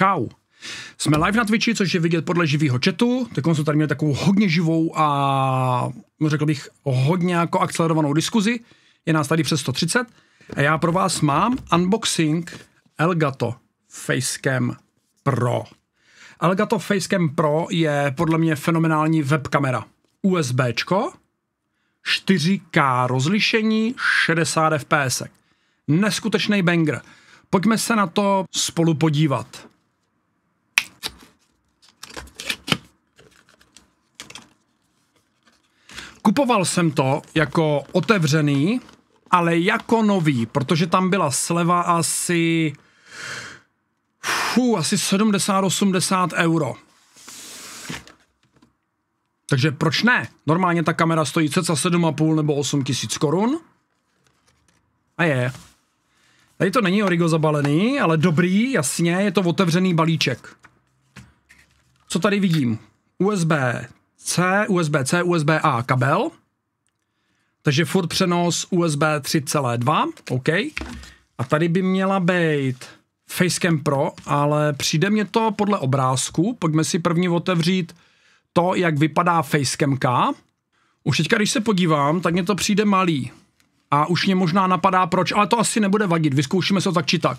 Čau. Jsme live na Twitchi, což je vidět podle živého chatu. Tak jsme tady měli takovou hodně živou a no, řekl bych hodně jako akcelerovanou diskuzi. Je nás tady přes 130. A já pro vás mám unboxing Elgato Facecam Pro. Elgato Facecam Pro je podle mě fenomenální webkamera. USBčko, 4K rozlišení, 60 fps. Neskutečný banger. Pojďme se na to spolu podívat. kupoval jsem to jako otevřený, ale jako nový, protože tam byla sleva asi fů, asi 70-80 euro. Takže proč ne? Normálně ta kamera stojí cca 7,5 nebo 8 tisíc korun. A je. Tady to není origo zabalený, ale dobrý, jasně, je to otevřený balíček. Co tady vidím? USB C, USB-C, USB-A kabel. Takže furt přenos USB 3.2, OK. A tady by měla být Facecam Pro, ale přijde mě to podle obrázku. Pojďme si první otevřít to, jak vypadá Facecamka. Už teďka, když se podívám, tak mě to přijde malý. A už mě možná napadá proč, ale to asi nebude vadit, vyzkoušíme se tak či tak.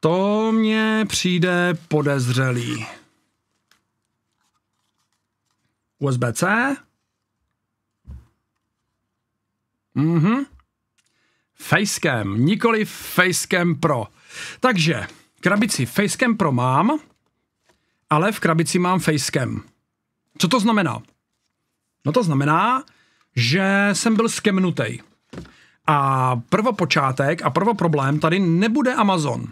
To mě přijde podezřelý. USB-C. Mhm. Facecam, nikoli Facecam Pro. Takže krabici Facecam Pro mám, ale v krabici mám Facecam. Co to znamená? No to znamená, že jsem byl skemnutej. A prvopočátek a prvoproblém tady nebude Amazon.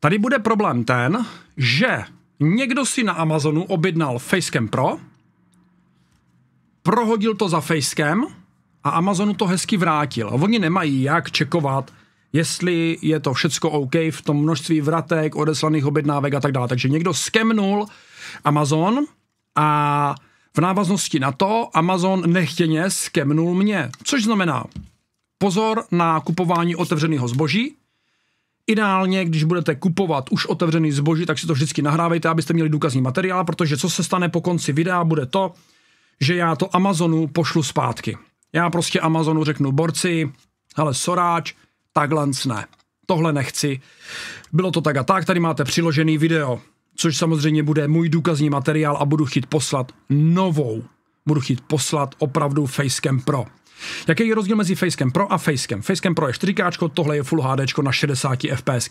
Tady bude problém ten, že někdo si na Amazonu objednal Facecam Pro prohodil to za Facecam a Amazonu to hezky vrátil. oni nemají jak čekovat, jestli je to všecko OK v tom množství vratek, odeslaných objednávek a tak dále. Takže někdo skemnul Amazon a v návaznosti na to Amazon nechtěně skemnul mě, což znamená pozor na kupování otevřeného zboží. Ideálně, když budete kupovat už otevřený zboží, tak si to vždycky nahrávejte, abyste měli důkazní materiál, protože co se stane po konci videa, bude to, že já to Amazonu pošlu zpátky. Já prostě Amazonu řeknu, borci, hele, soráč, takhle ne. Tohle nechci. Bylo to tak a tak, tady máte přiložený video, což samozřejmě bude můj důkazní materiál a budu chtít poslat novou. Budu chtít poslat opravdu Facecam Pro. Jaký je rozdíl mezi Facecam Pro a Facecam? Facecam Pro je 4 tohle je Full HD na 60 fps.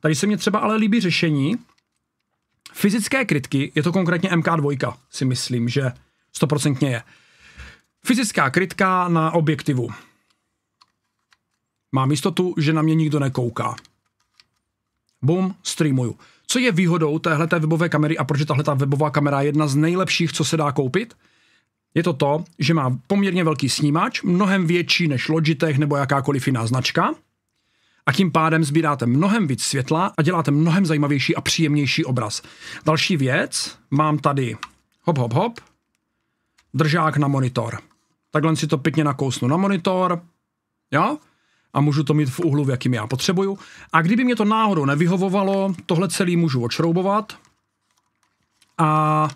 Tady se mně třeba ale líbí řešení fyzické krytky, je to konkrétně MK2, si myslím, že Stoprocentně je. Fyzická krytka na objektivu. Mám jistotu, že na mě nikdo nekouká. Bum, streamuju. Co je výhodou téhle webové kamery a proč je tahle webová kamera jedna z nejlepších, co se dá koupit? Je to to, že má poměrně velký snímač, mnohem větší než Logitech nebo jakákoliv jiná značka. A tím pádem sbíráte mnohem víc světla a děláte mnohem zajímavější a příjemnější obraz. Další věc, mám tady hop, hop, hop, držák na monitor. Takhle si to pěkně nakousnu na monitor, jo? A můžu to mít v úhlu, v jakým já potřebuju. A kdyby mě to náhodou nevyhovovalo, tohle celý můžu odšroubovat a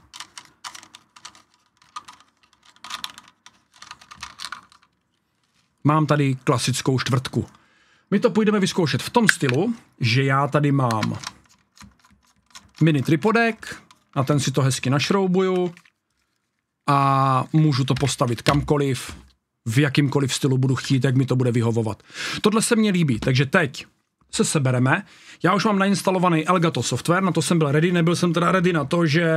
mám tady klasickou čtvrtku. My to půjdeme vyzkoušet v tom stylu, že já tady mám mini tripodek, a ten si to hezky našroubuju, a můžu to postavit kamkoliv, v jakýmkoliv stylu budu chtít, jak mi to bude vyhovovat. Tohle se mně líbí, takže teď se sebereme. Já už mám nainstalovaný Elgato software, na to jsem byl ready, nebyl jsem teda ready na to, že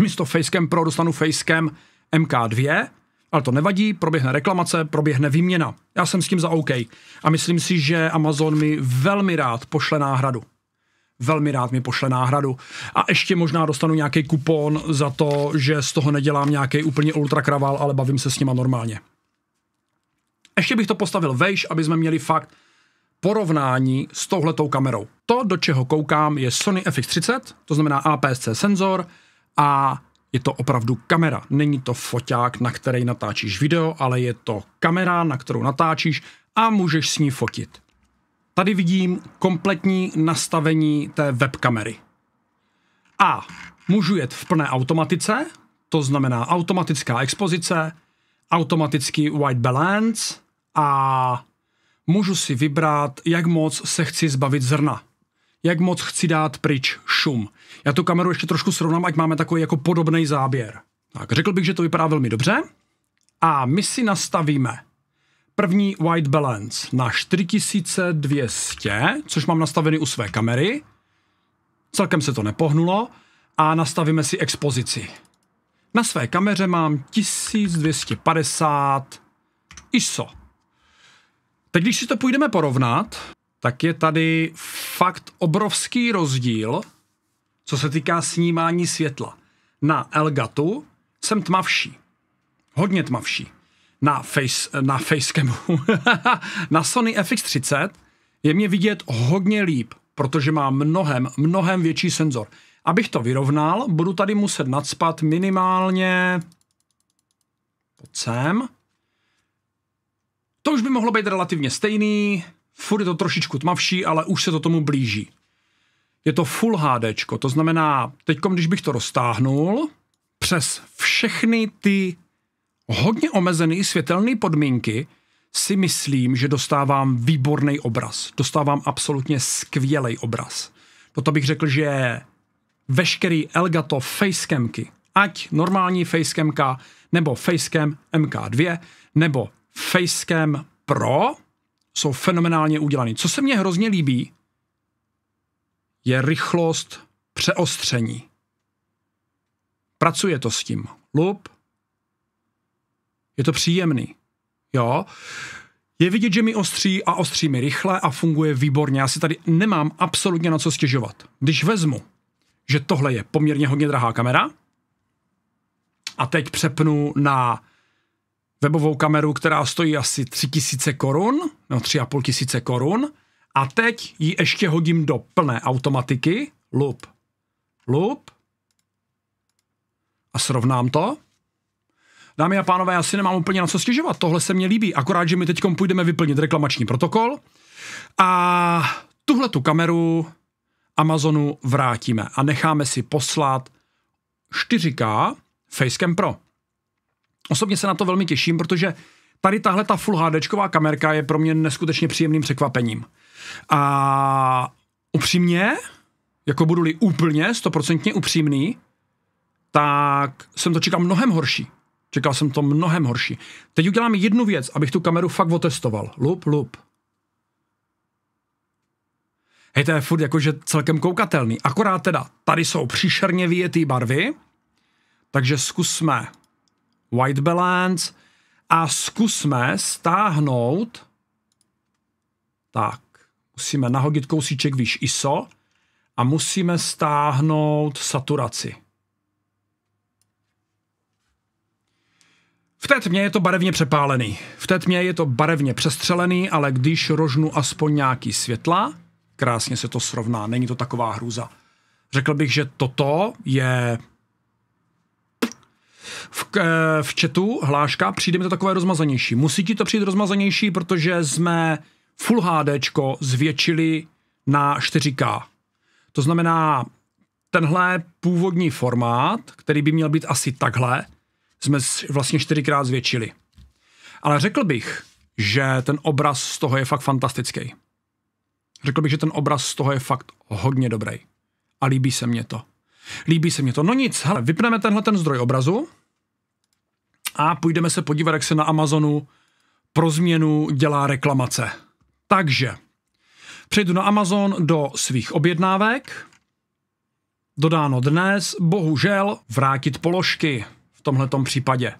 místo Facecam Pro dostanu Facecam MK2, ale to nevadí, proběhne reklamace, proběhne výměna. Já jsem s tím za OK. A myslím si, že Amazon mi velmi rád pošle náhradu velmi rád mi pošle náhradu. A ještě možná dostanu nějaký kupon za to, že z toho nedělám nějaký úplně ultra kravál, ale bavím se s nima normálně. Ještě bych to postavil vejš, aby jsme měli fakt porovnání s touhletou kamerou. To, do čeho koukám, je Sony FX30, to znamená APS-C senzor a je to opravdu kamera. Není to foťák, na který natáčíš video, ale je to kamera, na kterou natáčíš a můžeš s ní fotit. Tady vidím kompletní nastavení té webkamery. A můžu jet v plné automatice, to znamená automatická expozice, automatický white balance a můžu si vybrat, jak moc se chci zbavit zrna. Jak moc chci dát pryč šum. Já tu kameru ještě trošku srovnám, ať máme takový jako podobný záběr. Tak, řekl bych, že to vypadá velmi dobře. A my si nastavíme První white balance na 4200, což mám nastavený u své kamery. Celkem se to nepohnulo. A nastavíme si expozici. Na své kameře mám 1250 ISO. Teď, když si to půjdeme porovnat, tak je tady fakt obrovský rozdíl, co se týká snímání světla. Na Elgatu jsem tmavší. Hodně tmavší na, face, na Facecamu, na Sony FX30 je mě vidět hodně líp, protože má mnohem, mnohem větší senzor. Abych to vyrovnal, budu tady muset nadspat minimálně pod sem. To už by mohlo být relativně stejný, furt je to trošičku tmavší, ale už se to tomu blíží. Je to Full HD, to znamená, teď, když bych to roztáhnul, přes všechny ty hodně omezený světelné podmínky, si myslím, že dostávám výborný obraz. Dostávám absolutně skvělý obraz. Toto bych řekl, že veškerý Elgato facecamky, ať normální facecamka, nebo facecam MK2, nebo facecam Pro, jsou fenomenálně udělaný. Co se mně hrozně líbí, je rychlost přeostření. Pracuje to s tím. Lup, je to příjemný. Jo? Je vidět, že mi ostří a ostří mi rychle a funguje výborně. Já si tady nemám absolutně na co stěžovat. Když vezmu, že tohle je poměrně hodně drahá kamera a teď přepnu na webovou kameru, která stojí asi 3000 korun, no 3500 korun a teď ji ještě hodím do plné automatiky, loop, loop a srovnám to, Dámy a pánové, já si nemám úplně na co stěžovat. Tohle se mně líbí. Akorát, že my teď půjdeme vyplnit reklamační protokol a tuhle tu kameru Amazonu vrátíme a necháme si poslat 4K Facecam Pro. Osobně se na to velmi těším, protože tady tahle ta Full HD kamerka je pro mě neskutečně příjemným překvapením. A upřímně, jako budu-li úplně stoprocentně upřímný, tak jsem to čekal mnohem horší. Čekal jsem to mnohem horší. Teď udělám jednu věc, abych tu kameru fakt otestoval. Lup, lup. Hej, to je furt jakože celkem koukatelný. Akorát teda, tady jsou příšerně vyjetý barvy, takže zkusme white balance a zkusme stáhnout tak, musíme nahodit kousíček výš ISO a musíme stáhnout saturaci. V té tmě je to barevně přepálený. V té tmě je to barevně přestřelený, ale když rožnu aspoň nějaký světla, krásně se to srovná, není to taková hruza. Řekl bych, že toto je v, eh, v chatu hláška, přijde mi to takové rozmazanější. Musí ti to přijít rozmazanější, protože jsme Full HD zvětšili na 4K. To znamená, tenhle původní formát, který by měl být asi takhle, jsme vlastně čtyřikrát zvětšili. Ale řekl bych, že ten obraz z toho je fakt fantastický. Řekl bych, že ten obraz z toho je fakt hodně dobrý. A líbí se mně to. Líbí se mně to. No nic, hele, vypneme tenhle ten zdroj obrazu a půjdeme se podívat, jak se na Amazonu pro změnu dělá reklamace. Takže přejdu na Amazon do svých objednávek. Dodáno dnes, bohužel, vrátit položky tomhle případě.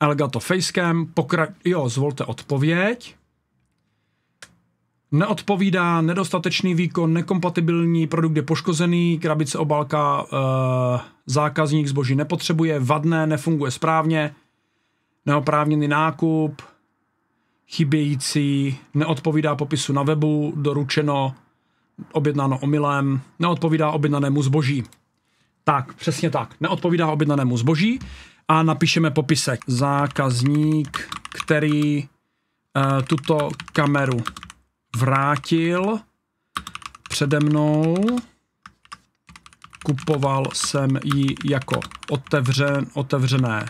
Elgato Facecam, pokra... jo, zvolte odpověď. Neodpovídá, nedostatečný výkon, nekompatibilní, produkt je poškozený, krabice obálka, e, zákazník zboží nepotřebuje, vadné, nefunguje správně, neoprávněný nákup, chybějící, neodpovídá popisu na webu, doručeno, objednáno omylem, neodpovídá objednanému zboží. Tak, přesně tak. Neodpovídá objednanému zboží a napíšeme popisek. Zákazník, který uh, tuto kameru vrátil přede mnou, kupoval jsem ji jako otevřen, otevřené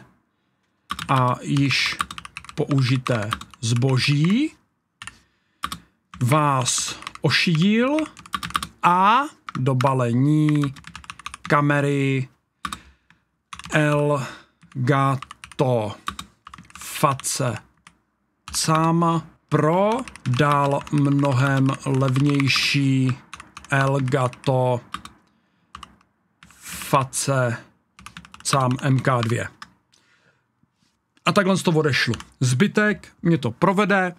a již použité zboží, vás ošidil a do balení kamery Elgato Gato Face sam pro dál mnohem levnější Elgato Face sám MK2. A takhle to odešlo. Zbytek mě to provede,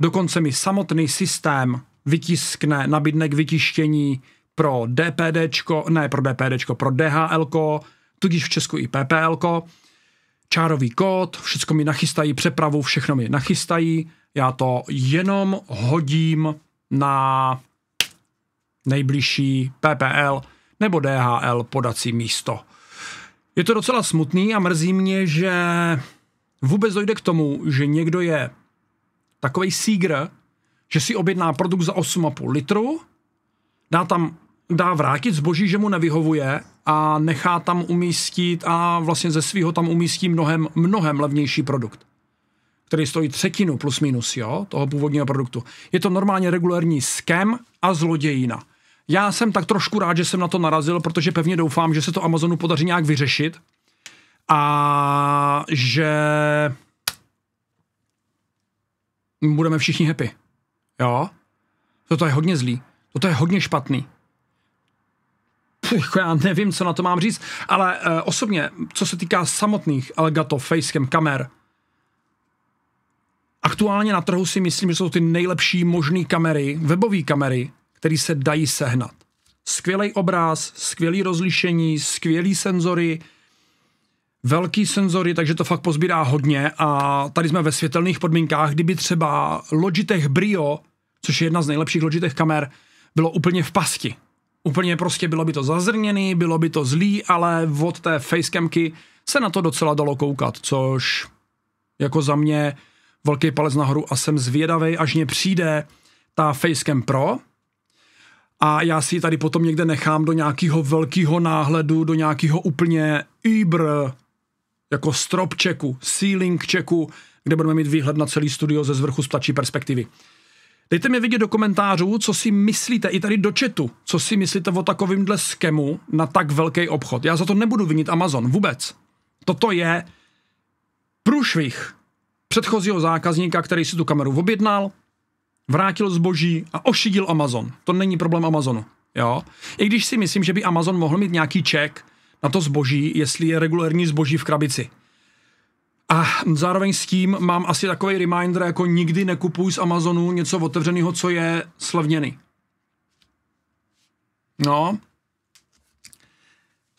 dokonce mi samotný systém vytiskne, nabídne k vytištění pro DPD ne pro DPD, pro DHL, tudíž v Česku i PPLko, čárový kód, všechno mi nachystají, přepravu, všechno mi nachystají, já to jenom hodím na nejbližší PPL nebo DHL podací místo. Je to docela smutný a mrzí mě, že vůbec dojde k tomu, že někdo je takový sígr, že si objedná produkt za 8,5 litru, dá tam dá vrátit zboží, že mu nevyhovuje a nechá tam umístit a vlastně ze svého tam umístí mnohem, mnohem levnější produkt který stojí třetinu plus minus jo, toho původního produktu. Je to normálně regulární skem a zlodějina. Já jsem tak trošku rád, že jsem na to narazil, protože pevně doufám, že se to Amazonu podaří nějak vyřešit a že budeme všichni happy. Jo? To je hodně zlý. No to je hodně špatný. Puch, jako já nevím, co na to mám říct, ale e, osobně, co se týká samotných Elgato, Facecam, kamer, aktuálně na trhu si myslím, že jsou ty nejlepší možné kamery, webové kamery, které se dají sehnat. Skvělý obraz, skvělý rozlišení, skvělý senzory, velký senzory, takže to fakt pozbírá hodně a tady jsme ve světelných podmínkách, kdyby třeba Logitech Brio, což je jedna z nejlepších Logitech kamer, bylo úplně v pasti. Úplně prostě bylo by to zazrněný, bylo by to zlý, ale od té facecamky se na to docela dalo koukat, což jako za mě velký palec nahoru a jsem zvědavý, až mě přijde ta Facecam Pro a já si ji tady potom někde nechám do nějakého velkého náhledu, do nějakého úplně ibr, jako strop checku, ceiling checku, kde budeme mít výhled na celý studio ze zvrchu z ptačí perspektivy. Dejte mi vidět do komentářů, co si myslíte, i tady do chatu, co si myslíte o takovýmhle skemu na tak velký obchod. Já za to nebudu vinit Amazon, vůbec. Toto je průšvih předchozího zákazníka, který si tu kameru objednal, vrátil zboží a ošidil Amazon. To není problém Amazonu. Jo? I když si myslím, že by Amazon mohl mít nějaký ček na to zboží, jestli je regulární zboží v krabici. A zároveň s tím mám asi takový reminder, jako nikdy nekupuj z Amazonu něco otevřeného, co je slevněný. No.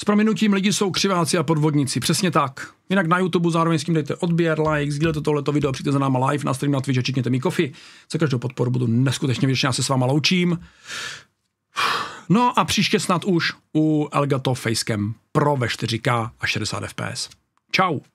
S prominutím lidi jsou křiváci a podvodníci, přesně tak. Jinak na YouTube zároveň s tím dejte odběr, like, sdílejte tohleto video, přijďte za náma live na stream na Twitch a čekněte mi kofi. Za každou podporu budu neskutečně vděčný, já se s váma loučím. No a příště snad už u Elgato Facecam Pro ve 4K a 60 fps. Ciao.